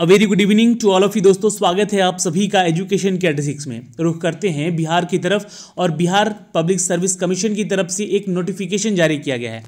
a very good evening to all of you दोस्तों स्वागत है आप सभी का एजुकेशन के में तो रुख करते हैं बिहार की तरफ और बिहार पब्लिक सर्विस कमीशन की तरफ से एक नोटिफिकेशन जारी किया गया है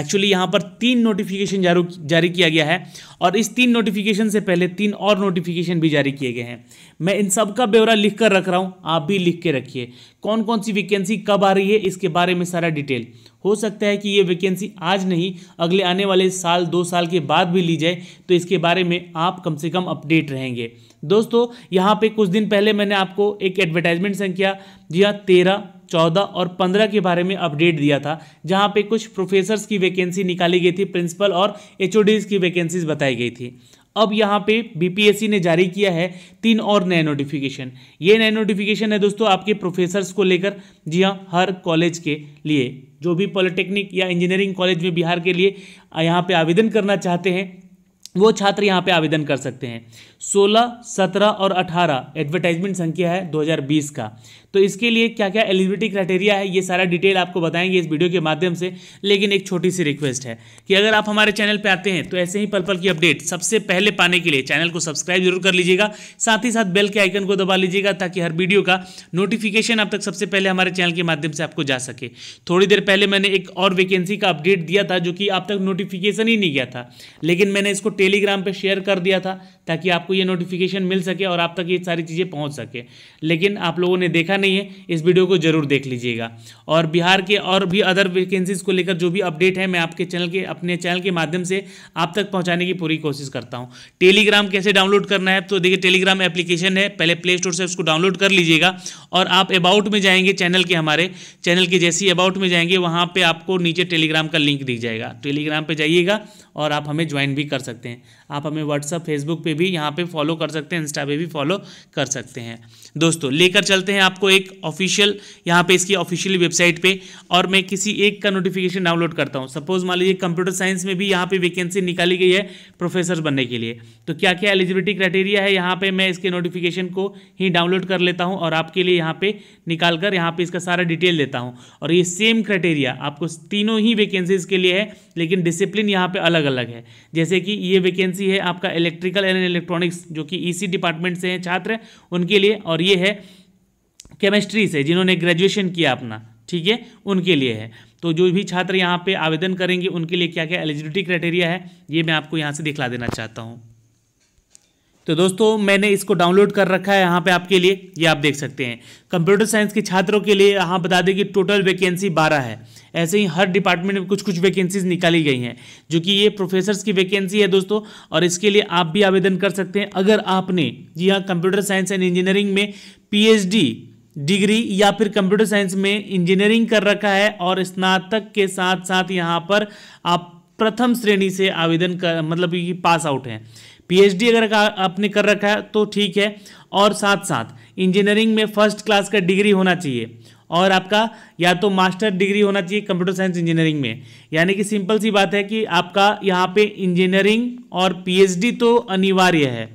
एक्चुअली यहाँ पर तीन नोटिफिकेशन जारी किया गया है और इस तीन नोटिफिकेशन से पहले तीन और नोटिफिकेशन भी जारी किए गए हैं मैं इन सब का ब्यौरा लिख कर रख रहा हूँ आप भी लिख के रखिए कौन कौन सी वैकेंसी कब आ रही है इसके बारे में सारा डिटेल हो सकता है कि ये वैकेंसी आज नहीं अगले आने वाले साल दो साल के बाद भी ली जाए तो इसके बारे में आप कम से कम अपडेट रहेंगे दोस्तों यहाँ पे कुछ दिन पहले मैंने आपको एक एडवर्टाइजमेंट संख्या दिया तेरह चौदह और पंद्रह के बारे में अपडेट दिया था जहाँ पे कुछ प्रोफेसर्स की वैकेंसी निकाली गई थी प्रिंसिपल और एच की वैकेंसीज बताई गई थी अब यहाँ पे बीपीएससी ने जारी किया है तीन और नए नोटिफिकेशन ये नए नोटिफिकेशन है दोस्तों आपके प्रोफेसर्स को लेकर जी हाँ हर कॉलेज के लिए जो भी पॉलिटेक्निक या इंजीनियरिंग कॉलेज में बिहार के लिए यहाँ पे आवेदन करना चाहते हैं वो छात्र यहाँ पे आवेदन कर सकते हैं 16, 17 और 18 एडवर्टाइजमेंट संख्या है 2020 का तो इसके लिए क्या क्या एलिजिबिलिटी क्राइटेरिया है ये सारा डिटेल आपको बताएंगे इस वीडियो के माध्यम से लेकिन एक छोटी सी रिक्वेस्ट है कि अगर आप हमारे चैनल पर आते हैं तो ऐसे ही पल पल की अपडेट सबसे पहले पाने के लिए चैनल को सब्सक्राइब जरूर कर लीजिएगा साथ ही साथ बेल के आइकन को दबा लीजिएगा ताकि हर वीडियो का नोटिफिकेशन आप तक सबसे पहले हमारे चैनल के माध्यम से आपको जा सके थोड़ी देर पहले मैंने एक और वैकेंसी का अपडेट दिया था जो कि आप तक नोटिफिकेशन ही नहीं गया था लेकिन मैंने इसको टेलीग्राम पर शेयर कर दिया था ताकि आपको ये नोटिफिकेशन मिल सके और आप तक ये सारी चीज़ें पहुँच सके लेकिन आप लोगों ने देखा नहीं नहीं है इस वीडियो को जरूर देख लीजिएगा और बिहार के और भी अदर वैकेंसीज को लेकर जो भी अपडेट है मैं आपके चैनल के अपने चैनल के माध्यम से आप तक पहुंचाने की पूरी कोशिश करता हूं टेलीग्राम कैसे डाउनलोड करना है तो देखिए टेलीग्राम एप्लीकेशन है पहले प्ले स्टोर से उसको डाउनलोड कर लीजिएगा और आप अबाउट में जाएंगे चैनल के हमारे चैनल के जैसे ही अबाउट में जाएंगे वहाँ पर आपको नीचे टेलीग्राम का लिंक दिख जाएगा टेलीग्राम पर जाइएगा और आप हमें ज्वाइन भी कर सकते हैं आप हमें व्हाट्सअप फेसबुक पर भी यहाँ पर फॉलो कर सकते हैं इंस्टा पर भी फॉलो कर सकते हैं दोस्तों लेकर चलते हैं आपको आपको एक ऑफिशियल यहाँ पे इसकी ऑफिशियल वेबसाइट पे और मैं किसी एक का नोटिफिकेशन डाउनलोड करता हूँ सपोज मान लीजिए कंप्यूटर साइंस में भी यहाँ पे वैकेंसी निकाली गई है प्रोफेसर बनने के लिए तो क्या क्या एलिजिबिलिटी क्राइटेरिया है यहाँ पर मैं इसके नोटिफिकेशन को ही डाउनलोड कर लेता हूँ और आपके लिए यहाँ पर निकाल कर यहाँ पर इसका सारा डिटेल देता हूँ और ये सेम क्राइटेरिया आपको तीनों ही वैकेंसीज़ के लिए है लेकिन डिसिप्लिन यहाँ पर अलग अलग है जैसे कि ये वैकेंसी है आपका इलेक्ट्रिकल एंड इलेक्ट्रॉनिक्स जो कि ईसी e डिपार्टमेंट से हैं छात्र उनके लिए और ये है केमिस्ट्री से जिन्होंने ग्रेजुएशन किया अपना ठीक है उनके लिए है तो जो भी छात्र यहाँ पे आवेदन करेंगे उनके लिए क्या क्या एलिजिबिलिटी क्राइटेरिया है ये मैं आपको यहाँ से दिखला देना चाहता हूँ तो दोस्तों मैंने इसको डाउनलोड कर रखा है यहाँ पे आपके लिए ये आप देख सकते हैं कंप्यूटर साइंस के छात्रों के लिए यहाँ बता दें कि टोटल वैकेंसी बारह है ऐसे ही हर डिपार्टमेंट में कुछ कुछ वैकेंसीज निकाली गई हैं जो कि ये प्रोफेसर्स की वैकेंसी है दोस्तों और इसके लिए आप भी आवेदन कर सकते हैं अगर आपने जी हाँ कंप्यूटर साइंस एंड इंजीनियरिंग में पी डिग्री या फिर कंप्यूटर साइंस में इंजीनियरिंग कर रखा है और स्नातक के साथ साथ यहाँ पर आप प्रथम श्रेणी से आवेदन कर मतलब कि पास आउट हैं पीएचडी अगर आपने कर रखा है तो ठीक है और साथ साथ इंजीनियरिंग में फर्स्ट क्लास का डिग्री होना चाहिए और आपका या तो मास्टर डिग्री होना चाहिए कंप्यूटर साइंस इंजीनियरिंग में यानी कि सिंपल सी बात है कि आपका यहाँ पे इंजीनियरिंग और पीएचडी तो अनिवार्य है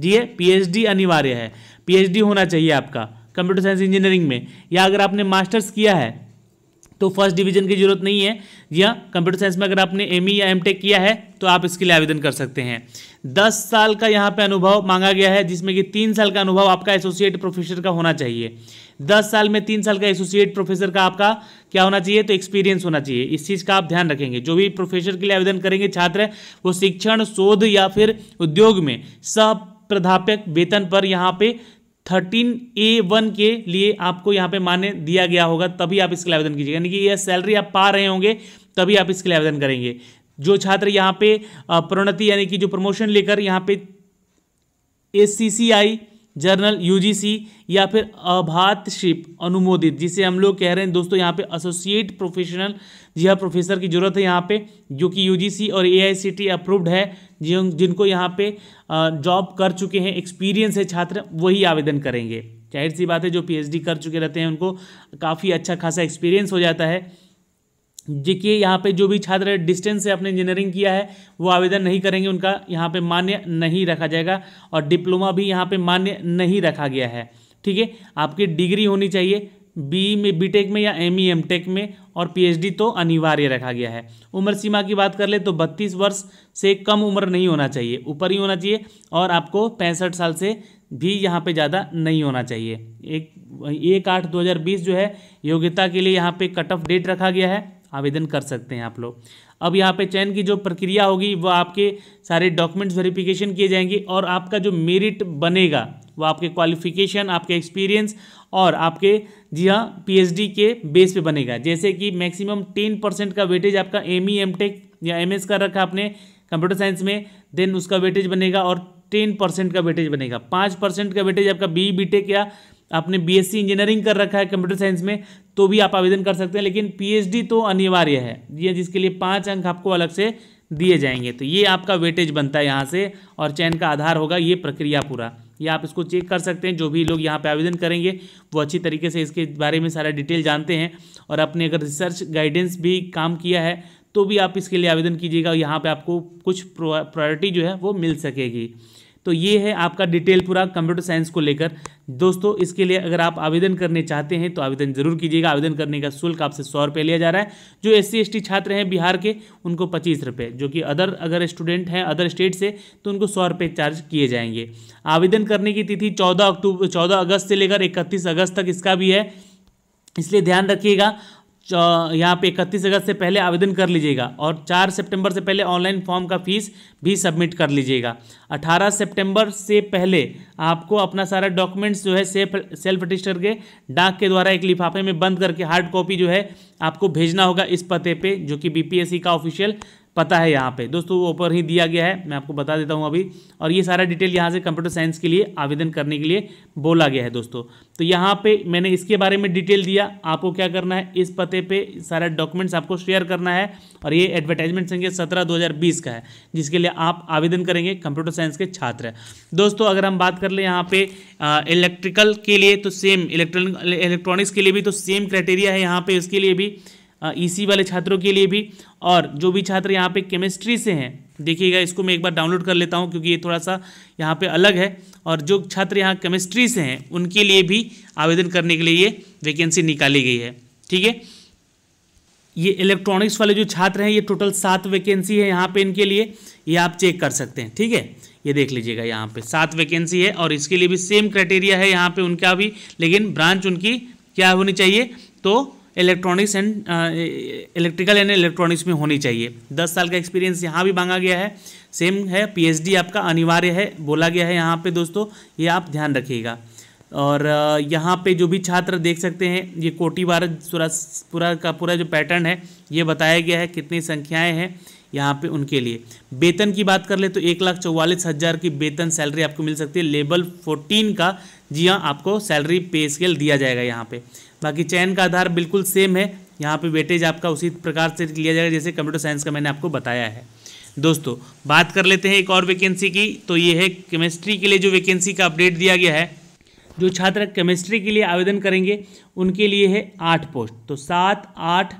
जी है पीएचडी अनिवार्य है पीएचडी होना चाहिए आपका कंप्यूटर साइंस इंजीनियरिंग में या अगर आपने मास्टर्स किया है तो फर्स्ट डिवीजन की जरूरत नहीं है या कंप्यूटर साइंस में अगर आपने एम e या एम किया है तो आप इसके लिए आवेदन कर सकते हैं दस साल का यहाँ पे अनुभव मांगा गया है जिसमें कि तीन साल का अनुभव आपका एसोसिएट प्रोफेसर का होना चाहिए दस साल में तीन साल का एसोसिएट प्रोफेसर का आपका क्या होना चाहिए तो एक्सपीरियंस होना चाहिए इस चीज़ का आप ध्यान रखेंगे जो भी प्रोफेसर के लिए आवेदन करेंगे छात्र वो शिक्षण शोध या फिर उद्योग में सब प्राध्यापक वेतन पर यहाँ पे थर्टीन ए वन के लिए आपको यहाँ पे मान्य दिया गया होगा तभी आप इसके लिए आवेदन कीजिएगा यानी कि यह सैलरी आप पा रहे होंगे तभी आप इसके लिए आवेदन करेंगे जो छात्र यहाँ पे प्रोन्नति यानी कि जो प्रमोशन लेकर यहाँ पे S C C I journal UGC या फिर अभातशिप अनुमोदित जिसे हम लोग कह रहे हैं दोस्तों यहाँ पे एसोसिएट प्रोफेशनल जी हाँ प्रोफेसर की ज़रूरत है यहाँ पे जो कि यूजीसी और एआईसीटी अप्रूव्ड है जिन जिनको यहाँ पे जॉब कर चुके हैं एक्सपीरियंस है छात्र वही आवेदन करेंगे जाहिर सी बात है जो पीएचडी कर चुके रहते हैं उनको काफ़ी अच्छा खासा एक्सपीरियंस हो जाता है देखिए यहाँ पे जो भी छात्र डिस्टेंस से अपने इंजीनियरिंग किया है वो आवेदन नहीं करेंगे उनका यहाँ पे मान्य नहीं रखा जाएगा और डिप्लोमा भी यहाँ पे मान्य नहीं रखा गया है ठीक है आपकी डिग्री होनी चाहिए बी में बीटेक में या एम ई एम टेक में और पीएचडी तो अनिवार्य रखा गया है उम्र सीमा की बात कर ले तो 32 वर्ष से कम उम्र नहीं होना चाहिए ऊपर ही होना चाहिए और आपको पैंसठ साल से भी यहाँ पे ज़्यादा नहीं होना चाहिए एक एक आठ दो हज़ार बीस जो है योग्यता के लिए यहाँ पे कट ऑफ डेट रखा गया है आवेदन कर सकते हैं आप लोग अब यहाँ पे चयन की जो प्रक्रिया होगी वह आपके सारे डॉक्यूमेंट्स वेरिफिकेशन किए जाएंगे और आपका जो मेरिट बनेगा वो आपके क्वालिफिकेशन आपके एक्सपीरियंस और आपके जी हाँ पी के बेस पे बनेगा जैसे कि मैक्सिमम टेन परसेंट का वेटेज आपका एम ई एम टेक या एम का रखा आपने कंप्यूटर साइंस में देन उसका वेटेज बनेगा और टेन परसेंट का वेटेज बनेगा पाँच परसेंट का वेटेज आपका बी बी टेक या आपने बी इंजीनियरिंग कर रखा है कंप्यूटर साइंस में तो भी आप आवेदन कर सकते हैं लेकिन पीएचडी तो अनिवार्य है ये जिसके लिए पाँच अंक आपको अलग से दिए जाएंगे तो ये आपका वेटेज बनता है यहाँ से और चयन का आधार होगा ये प्रक्रिया पूरा ये आप इसको चेक कर सकते हैं जो भी लोग यहाँ पे आवेदन करेंगे वो अच्छी तरीके से इसके बारे में सारा डिटेल जानते हैं और अपने अगर रिसर्च गाइडेंस भी काम किया है तो भी आप इसके लिए आवेदन कीजिएगा यहाँ पर आपको कुछ प्रायोरिटी जो है वो मिल सकेगी तो ये है आपका डिटेल पूरा कंप्यूटर साइंस को लेकर दोस्तों इसके लिए अगर आप आवेदन करने चाहते हैं तो आवेदन जरूर कीजिएगा आवेदन करने का शुल्क आपसे सौ रुपये लिया जा रहा है जो एस सी छात्र हैं बिहार के उनको पच्चीस रुपये जो कि अदर अगर स्टूडेंट हैं अदर स्टेट से तो उनको सौ रुपये चार्ज किए जाएंगे आवेदन करने की तिथि चौदह अक्टूबर चौदह अगस्त से लेकर इकतीस अगस्त तक इसका भी है इसलिए ध्यान रखिएगा यहाँ पे इकतीस अगस्त से पहले आवेदन कर लीजिएगा और 4 सितंबर से पहले ऑनलाइन फॉर्म का फीस भी सबमिट कर लीजिएगा 18 सितंबर से पहले आपको अपना सारा डॉक्यूमेंट्स जो है सेफ सेल्फ रजिस्टर के डाक के द्वारा एक लिफाफे में बंद करके हार्ड कॉपी जो है आपको भेजना होगा इस पते पे जो कि बीपीएससी का ऑफिशियल पता है यहाँ पे दोस्तों वो ऊपर ही दिया गया है मैं आपको बता देता हूँ अभी और ये सारा डिटेल यहाँ से कंप्यूटर साइंस के लिए आवेदन करने के लिए बोला गया है दोस्तों तो यहाँ पे मैंने इसके बारे में डिटेल दिया आपको क्या करना है इस पते पे सारा डॉक्यूमेंट्स आपको शेयर करना है और ये एडवर्टाइजमेंट संख्या सत्रह दो का है जिसके लिए आप आवेदन करेंगे कंप्यूटर साइंस के छात्र दोस्तों अगर हम बात कर लें यहाँ पे इलेक्ट्रिकल के लिए तो सेम इलेक्ट्रॉनिक्स के लिए भी तो सेम क्राइटेरिया है यहाँ पे इसके लिए भी ईसी e वाले छात्रों के लिए भी और जो भी छात्र यहाँ पे केमिस्ट्री से हैं देखिएगा इसको मैं एक बार डाउनलोड कर लेता हूँ क्योंकि ये थोड़ा सा यहाँ पे अलग है और जो छात्र यहाँ केमिस्ट्री से हैं उनके लिए भी आवेदन करने के लिए ये वैकेंसी निकाली गई है ठीक है ये इलेक्ट्रॉनिक्स वाले जो छात्र हैं ये टोटल सात वैकेंसी है यहाँ पर इनके लिए ये आप चेक कर सकते हैं ठीक है ये देख लीजिएगा यहाँ पर सात वैकेंसी है और इसके लिए भी सेम क्राइटेरिया है यहाँ पर उनका भी लेकिन ब्रांच उनकी क्या होनी चाहिए तो electronics and electrical and electronics में होनी चाहिए दस साल का एक्सपीरियंस यहाँ भी मांगा गया है सेम है पीएचडी आपका अनिवार्य है बोला गया है यहाँ पे दोस्तों ये आप ध्यान रखिएगा और uh, यहाँ पे जो भी छात्र देख सकते हैं ये कोटिवार पूरा पूरा का पूरा जो पैटर्न है ये बताया गया है कितनी संख्याएं हैं यहाँ पे उनके लिए वेतन की बात कर ले तो एक लाख चौवालीस हज़ार की वेतन सैलरी आपको मिल सकती है लेवल फोर्टीन का जी हाँ आपको सैलरी पे स्केल दिया जाएगा यहाँ पे बाकी चयन का आधार बिल्कुल सेम है यहाँ पे वेटेज आपका उसी प्रकार से लिया जाएगा जैसे कंप्यूटर साइंस का मैंने आपको बताया है दोस्तों बात कर लेते हैं एक और वैकेंसी की तो ये है केमिस्ट्री के लिए जो वैकेंसी का अपडेट दिया गया है जो छात्र केमिस्ट्री के लिए आवेदन करेंगे उनके लिए है आठ पोस्ट तो सात आठ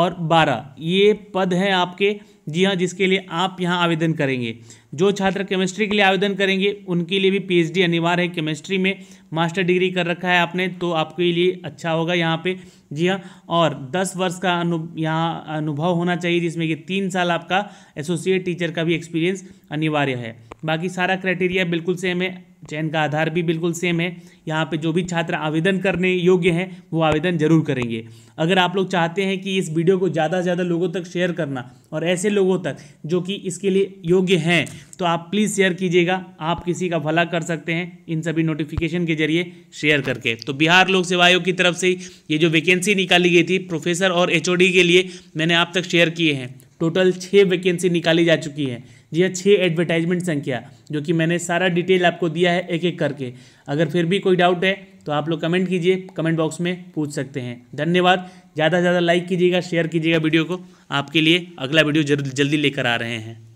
और बारह ये पद हैं आपके जी हाँ जिसके लिए आप यहाँ आवेदन करेंगे जो छात्र केमिस्ट्री के लिए आवेदन करेंगे उनके लिए भी पीएचडी अनिवार्य है केमिस्ट्री में मास्टर डिग्री कर रखा है आपने तो आपके लिए अच्छा होगा यहाँ पे जी हाँ और दस वर्ष का अनु यहाँ अनुभव होना चाहिए जिसमें कि तीन साल आपका एसोसिएट टीचर का भी एक्सपीरियंस अनिवार्य है बाकी सारा क्राइटेरिया बिल्कुल सेम है चयन का आधार भी बिल्कुल सेम है यहाँ पे जो भी छात्र आवेदन करने योग्य हैं वो आवेदन जरूर करेंगे अगर आप लोग चाहते हैं कि इस वीडियो को ज़्यादा से ज़्यादा लोगों तक शेयर करना और ऐसे लोगों तक जो कि इसके लिए योग्य हैं तो आप प्लीज़ शेयर कीजिएगा आप किसी का भला कर सकते हैं इन सभी नोटिफिकेशन के जरिए शेयर करके तो बिहार लोक सेवा आयोग की तरफ से ये जो वैकेंसी निकाली गई थी प्रोफेसर और एच के लिए मैंने आप तक शेयर किए हैं टोटल छः वैकेंसी निकाली जा चुकी है जी हाँ छः एडवर्टाइजमेंट संख्या जो कि मैंने सारा डिटेल आपको दिया है एक एक करके अगर फिर भी कोई डाउट है तो आप लोग कमेंट कीजिए कमेंट बॉक्स में पूछ सकते हैं धन्यवाद ज़्यादा से ज़्यादा लाइक कीजिएगा शेयर कीजिएगा वीडियो को आपके लिए अगला वीडियो जरूर जल्दी लेकर आ रहे हैं